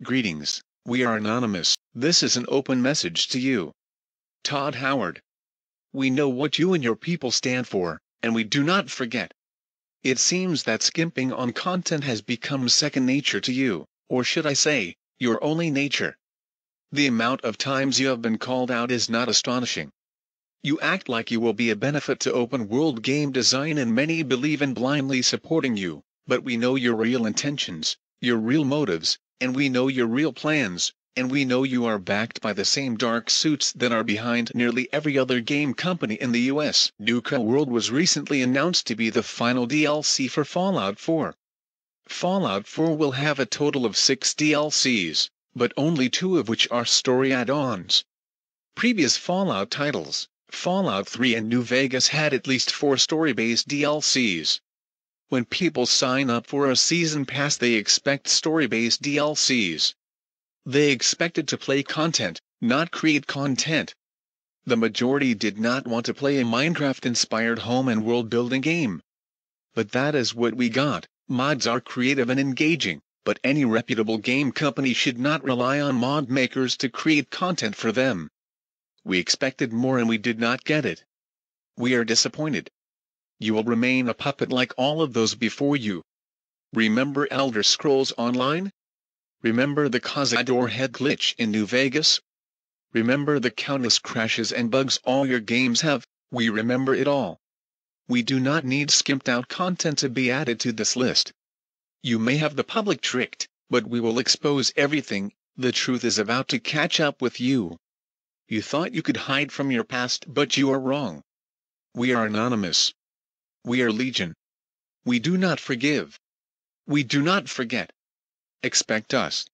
Greetings, we are anonymous. This is an open message to you. Todd Howard. We know what you and your people stand for, and we do not forget. It seems that skimping on content has become second nature to you, or should I say, your only nature. The amount of times you have been called out is not astonishing. You act like you will be a benefit to open world game design and many believe in blindly supporting you, but we know your real intentions, your real motives, and we know your real plans, and we know you are backed by the same dark suits that are behind nearly every other game company in the US. Nuka World was recently announced to be the final DLC for Fallout 4. Fallout 4 will have a total of six DLCs, but only two of which are story add-ons. Previous Fallout titles, Fallout 3 and New Vegas had at least four story-based DLCs, when people sign up for a season pass, they expect story based DLCs. They expected to play content, not create content. The majority did not want to play a Minecraft inspired home and world building game. But that is what we got. Mods are creative and engaging, but any reputable game company should not rely on mod makers to create content for them. We expected more and we did not get it. We are disappointed you will remain a puppet like all of those before you. Remember Elder Scrolls Online? Remember the Cazador head glitch in New Vegas? Remember the countless crashes and bugs all your games have, we remember it all. We do not need skimped out content to be added to this list. You may have the public tricked, but we will expose everything, the truth is about to catch up with you. You thought you could hide from your past but you are wrong. We are anonymous. We are legion. We do not forgive. We do not forget. Expect us.